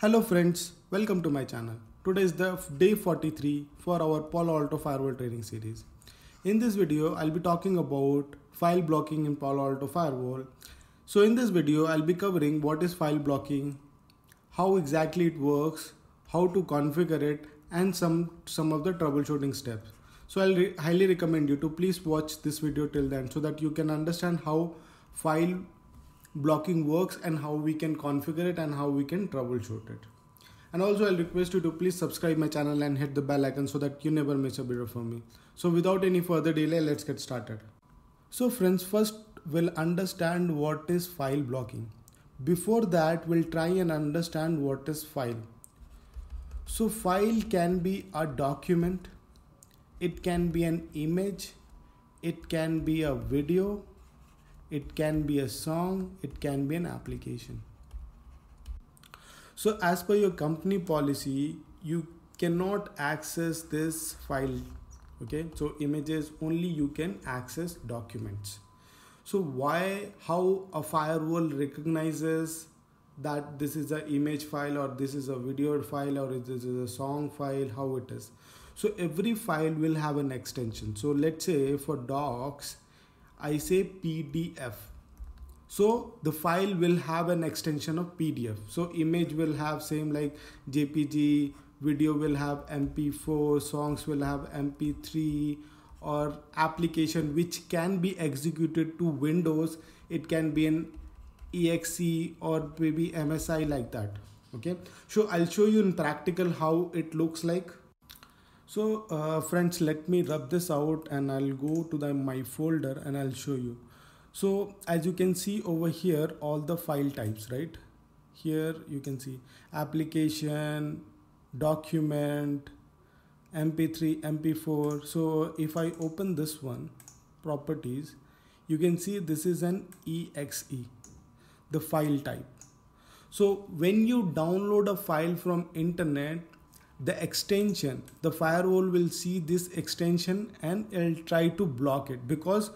Hello friends, welcome to my channel. Today is the day 43 for our Palo Alto firewall training series. In this video, I'll be talking about file blocking in Palo Alto firewall. So in this video, I'll be covering what is file blocking, how exactly it works, how to configure it and some, some of the troubleshooting steps. So I'll re highly recommend you to please watch this video till then so that you can understand how file blocking works and how we can configure it and how we can troubleshoot it. And also I'll request you to please subscribe my channel and hit the bell icon so that you never miss a video from me. So without any further delay, let's get started. So friends, first we'll understand what is file blocking. Before that, we'll try and understand what is file. So file can be a document, it can be an image, it can be a video, it can be a song, it can be an application. So, as per your company policy, you cannot access this file. Okay, so images only you can access documents. So, why how a firewall recognizes that this is an image file or this is a video file or this is a song file, how it is. So, every file will have an extension. So, let's say for docs, I say PDF. So the file will have an extension of PDF. So image will have same like JPG, video will have MP4, songs will have MP3 or application which can be executed to Windows. It can be an exe or maybe MSI like that okay so i'll show you in practical how it looks like so uh, friends let me rub this out and I'll go to the my folder and I'll show you so as you can see over here all the file types right here you can see application document mp3 mp4 so if I open this one properties you can see this is an exe the file type so when you download a file from internet the extension the firewall will see this extension and it'll try to block it because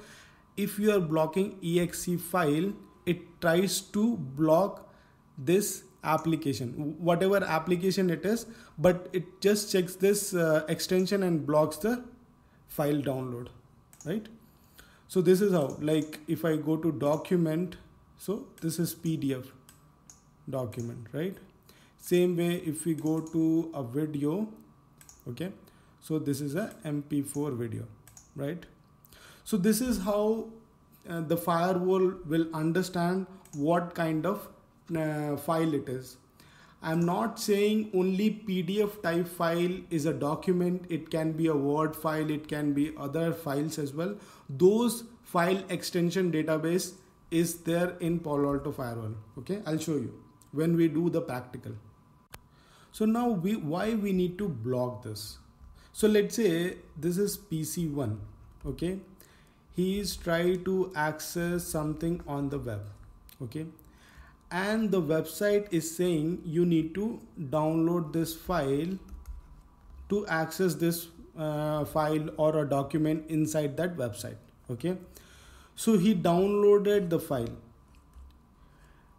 if you are blocking exe file it tries to block this application whatever application it is but it just checks this uh, extension and blocks the file download right so this is how like if i go to document so this is pdf document right same way if we go to a video okay so this is a mp4 video right so this is how uh, the firewall will understand what kind of uh, file it is i'm not saying only pdf type file is a document it can be a word file it can be other files as well those file extension database is there in palo alto firewall okay i'll show you when we do the practical so now we why we need to block this. So let's say this is PC1, okay? He is trying to access something on the web, okay? And the website is saying you need to download this file to access this uh, file or a document inside that website, okay? So he downloaded the file.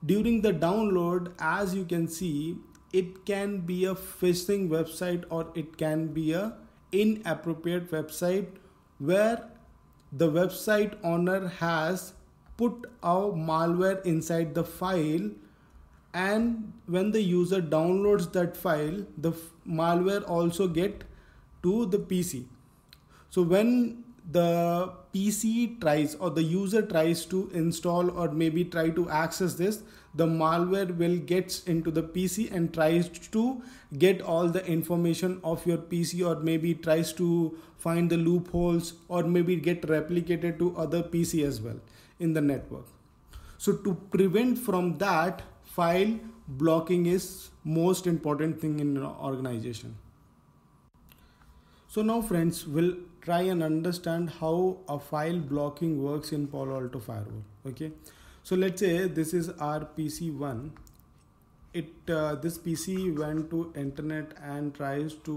During the download, as you can see, it can be a phishing website or it can be a inappropriate website where the website owner has put a malware inside the file and when the user downloads that file the malware also get to the pc so when the pc tries or the user tries to install or maybe try to access this the malware will gets into the PC and tries to get all the information of your PC or maybe tries to find the loopholes or maybe get replicated to other PC as well in the network. So to prevent from that file blocking is most important thing in an organization. So now friends, we'll try and understand how a file blocking works in Palo Alto Firewall. Okay so let's say this is our pc1 it uh, this pc went to internet and tries to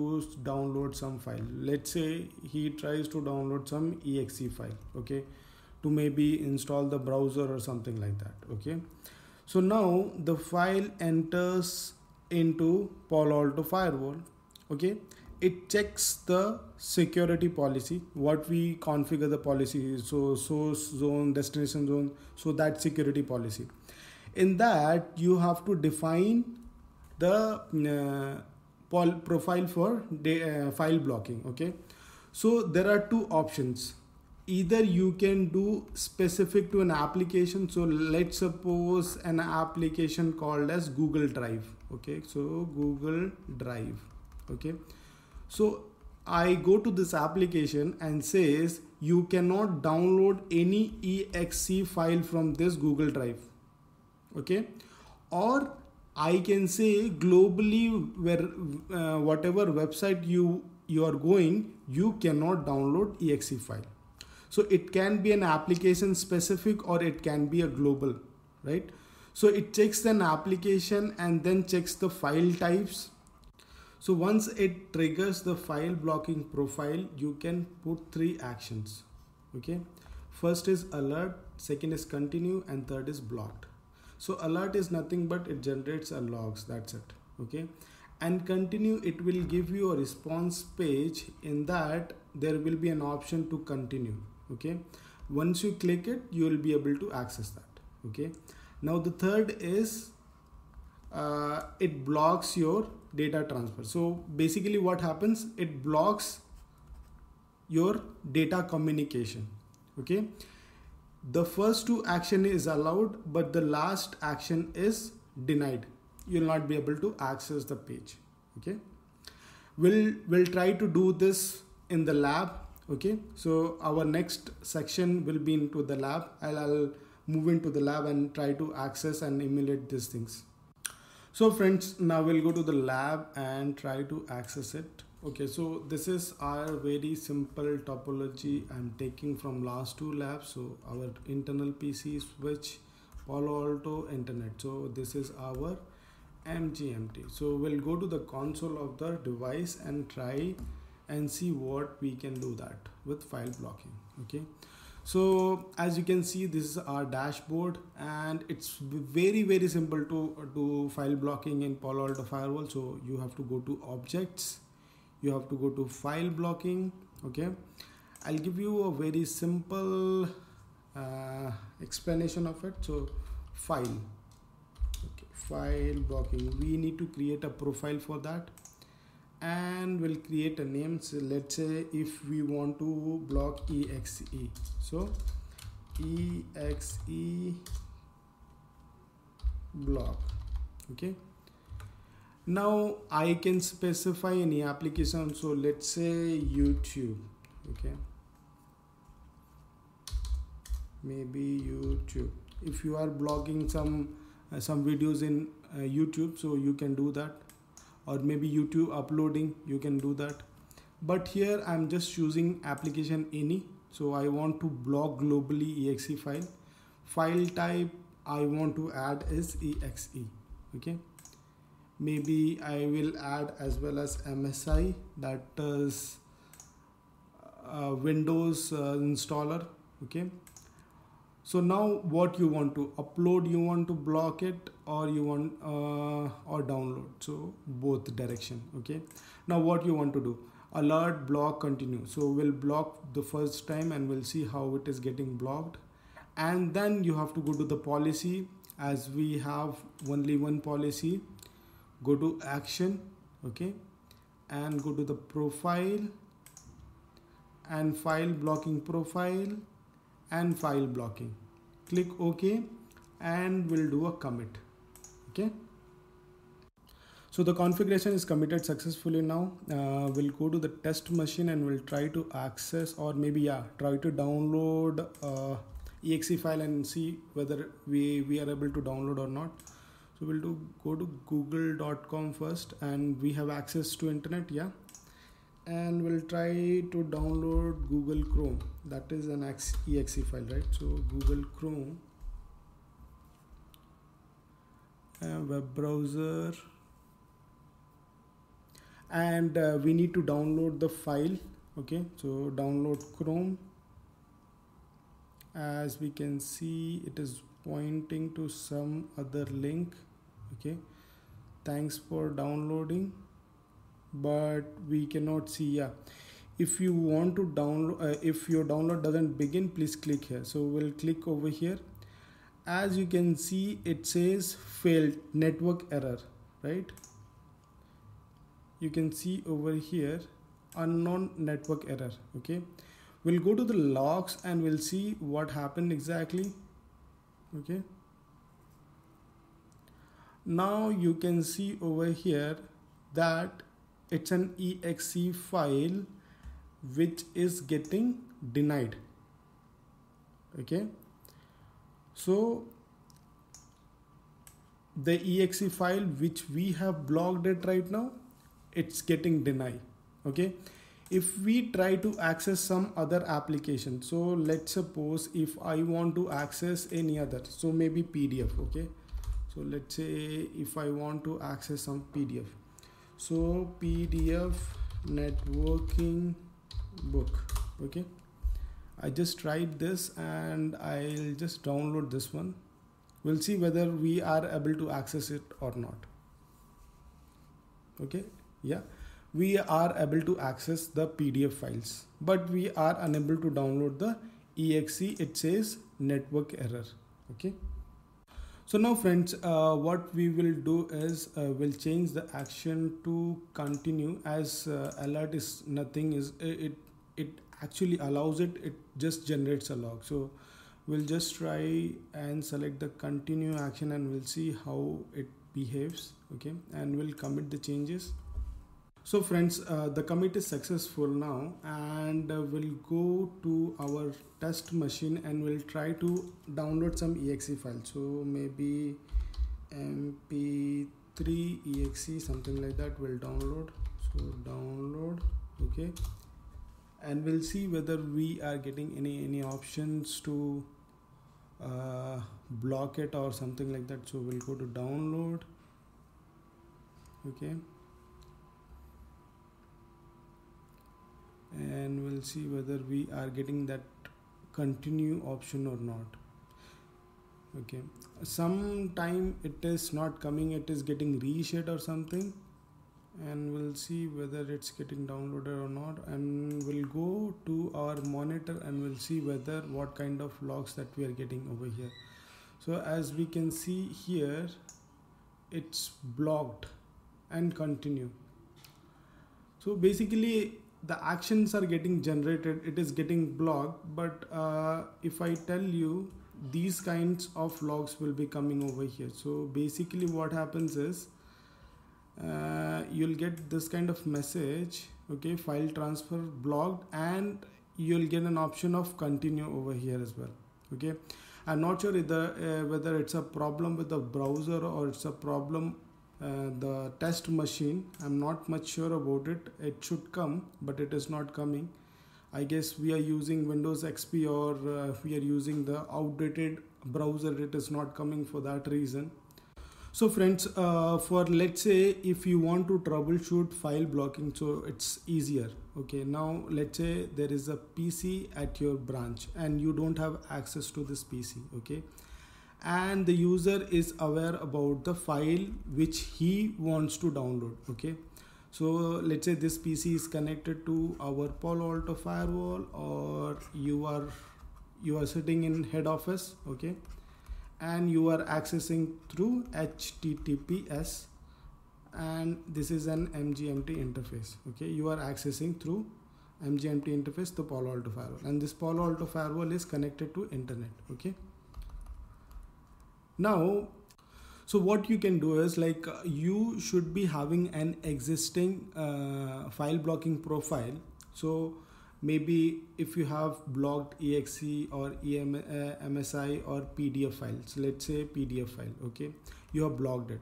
download some file let's say he tries to download some exe file okay to maybe install the browser or something like that okay so now the file enters into palo alto firewall okay it checks the security policy what we configure the policy is. so source zone destination zone so that security policy in that you have to define the uh, profile for uh, file blocking okay so there are two options either you can do specific to an application so let's suppose an application called as google drive okay so google drive okay so I go to this application and says you cannot download any exe file from this Google Drive. Okay. Or I can say globally where uh, whatever website you you are going, you cannot download exe file. So it can be an application specific or it can be a global, right? So it checks an application and then checks the file types so once it triggers the file blocking profile, you can put three actions. Okay. First is alert, second is continue and third is blocked. So alert is nothing but it generates a logs. That's it. Okay. And continue, it will give you a response page in that there will be an option to continue. Okay. Once you click it, you will be able to access that. Okay. Now the third is uh, it blocks your data transfer. So basically what happens, it blocks your data communication. Okay. The first two action is allowed, but the last action is denied. You'll not be able to access the page. Okay. We'll, we'll try to do this in the lab. Okay. So our next section will be into the lab. I'll, I'll move into the lab and try to access and emulate these things. So friends, now we'll go to the lab and try to access it. Okay, so this is our very simple topology I'm taking from last two labs. So our internal PC switch, Palo Alto internet. So this is our MGMT. So we'll go to the console of the device and try and see what we can do that with file blocking. Okay so as you can see this is our dashboard and it's very very simple to do file blocking in Palo Alto firewall so you have to go to objects you have to go to file blocking okay I'll give you a very simple uh, explanation of it so file okay file blocking we need to create a profile for that and we'll create a name so let's say if we want to block exe so exe block okay now i can specify any application so let's say youtube okay maybe youtube if you are blogging some uh, some videos in uh, youtube so you can do that or maybe YouTube uploading you can do that but here I'm just choosing application any so I want to block globally exe file file type I want to add is exe okay maybe I will add as well as MSI that is uh, Windows uh, installer okay so now what you want to upload you want to block it or you want uh, or download so both direction okay now what you want to do alert block continue so we'll block the first time and we'll see how it is getting blocked and then you have to go to the policy as we have only one policy go to action okay and go to the profile and file blocking profile and file blocking click ok and we'll do a commit okay so the configuration is committed successfully now uh, we'll go to the test machine and we'll try to access or maybe yeah try to download uh, exe file and see whether we we are able to download or not so we'll do go to google.com first and we have access to internet yeah and we'll try to download google chrome that is an exe file right so google chrome and web browser and uh, we need to download the file okay so download chrome as we can see it is pointing to some other link okay thanks for downloading but we cannot see yeah if you want to download uh, if your download doesn't begin please click here so we'll click over here as you can see it says failed network error right you can see over here unknown network error okay we'll go to the logs and we'll see what happened exactly okay now you can see over here that it's an exe file which is getting denied okay so the exe file which we have blocked it right now it's getting denied okay if we try to access some other application so let's suppose if i want to access any other so maybe pdf okay so let's say if i want to access some pdf so pdf networking book okay i just tried this and i'll just download this one we'll see whether we are able to access it or not okay yeah we are able to access the pdf files but we are unable to download the exe it says network error okay so now friends, uh, what we will do is uh, we'll change the action to continue as uh, alert is nothing is it it actually allows it it just generates a log. So we'll just try and select the continue action and we'll see how it behaves okay and we'll commit the changes so friends, uh, the commit is successful now and uh, we'll go to our test machine and we'll try to download some exe file. So maybe mp3 exe something like that we'll download. So download, okay. And we'll see whether we are getting any, any options to uh, block it or something like that. So we'll go to download, okay and we'll see whether we are getting that continue option or not okay sometime it is not coming it is getting reshed or something and we'll see whether it's getting downloaded or not and we'll go to our monitor and we'll see whether what kind of logs that we are getting over here so as we can see here it's blocked and continue so basically the actions are getting generated it is getting blocked but uh, if I tell you these kinds of logs will be coming over here so basically what happens is uh, you'll get this kind of message okay file transfer blocked and you'll get an option of continue over here as well okay I'm not sure either uh, whether it's a problem with the browser or it's a problem uh, the test machine i'm not much sure about it it should come but it is not coming i guess we are using windows xp or uh, we are using the outdated browser it is not coming for that reason so friends uh, for let's say if you want to troubleshoot file blocking so it's easier okay now let's say there is a pc at your branch and you don't have access to this pc okay and the user is aware about the file which he wants to download okay so let's say this pc is connected to our palo alto firewall or you are you are sitting in head office okay and you are accessing through https and this is an mgmt interface okay you are accessing through mgmt interface the palo alto firewall and this palo alto firewall is connected to internet okay now so what you can do is like uh, you should be having an existing uh, file blocking profile so maybe if you have blocked exe or EM, uh, msi or pdf files let's say pdf file okay you have blocked it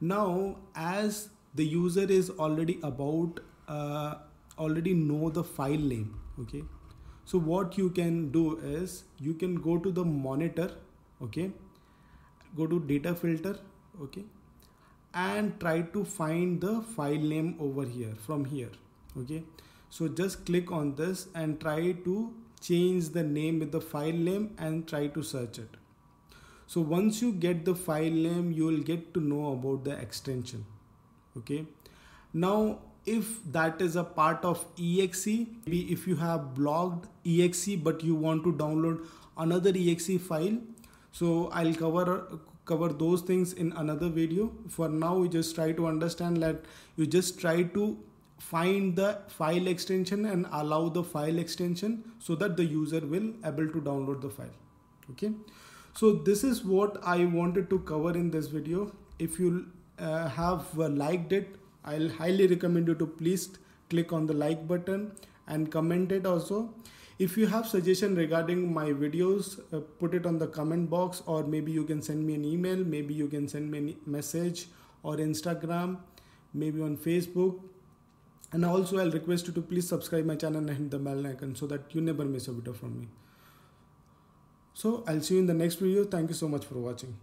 now as the user is already about uh, already know the file name okay so what you can do is you can go to the monitor okay go to data filter okay and try to find the file name over here from here okay so just click on this and try to change the name with the file name and try to search it so once you get the file name you will get to know about the extension okay now if that is a part of exe maybe if you have blocked exe but you want to download another exe file so i'll cover cover those things in another video for now just try to understand that you just try to find the file extension and allow the file extension so that the user will able to download the file okay so this is what i wanted to cover in this video if you uh, have uh, liked it i'll highly recommend you to please click on the like button and comment it also if you have suggestion regarding my videos, uh, put it on the comment box or maybe you can send me an email, maybe you can send me a message or Instagram, maybe on Facebook. And also I'll request you to please subscribe my channel and hit the bell icon so that you never miss a video from me. So I'll see you in the next video. Thank you so much for watching.